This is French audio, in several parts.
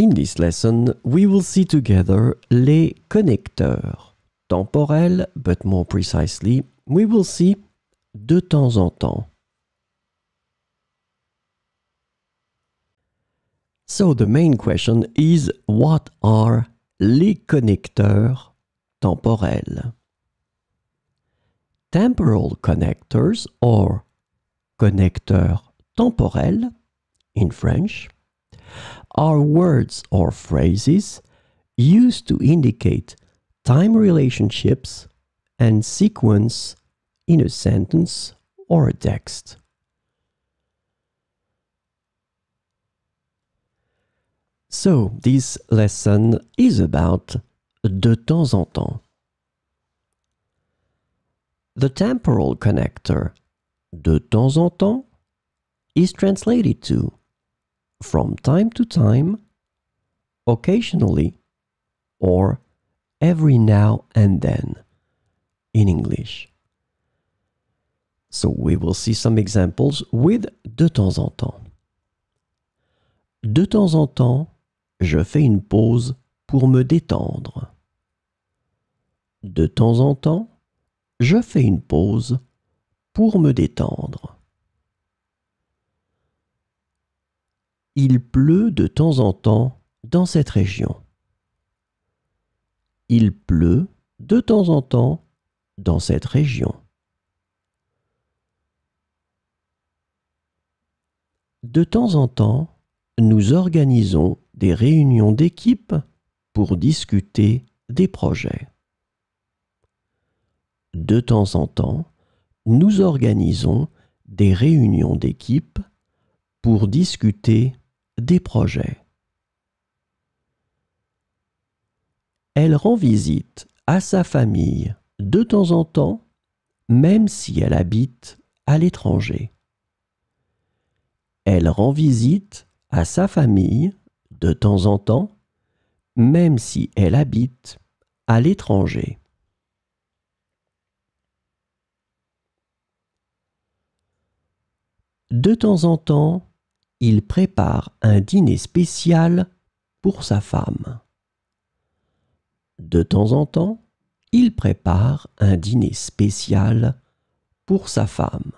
In this lesson, we will see together les connecteurs, temporel, but more precisely, we will see de temps en temps. So the main question is what are les connecteurs temporels? Temporal connectors or connecteurs temporels in French are words or phrases used to indicate time relationships and sequence in a sentence or a text. So, this lesson is about de temps en temps. The temporal connector de temps en temps is translated to from time to time, occasionally, or every now and then in English. So we will see some examples with de temps en temps. De temps en temps, je fais une pause pour me détendre. De temps en temps, je fais une pause pour me détendre. Il pleut de temps en temps dans cette région. Il pleut de temps en temps dans cette région. De temps en temps, nous organisons des réunions d'équipe pour discuter des projets. De temps en temps, nous organisons des réunions d'équipe pour discuter des des projets. Elle rend visite à sa famille de temps en temps, même si elle habite à l'étranger. Elle rend visite à sa famille de temps en temps, même si elle habite à l'étranger. De temps en temps, il prépare un dîner spécial pour sa femme. De temps en temps, il prépare un dîner spécial pour sa femme.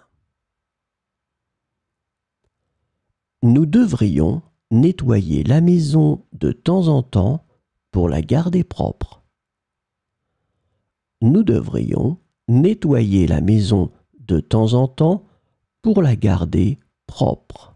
Nous devrions nettoyer la maison de temps en temps pour la garder propre. Nous devrions nettoyer la maison de temps en temps pour la garder propre.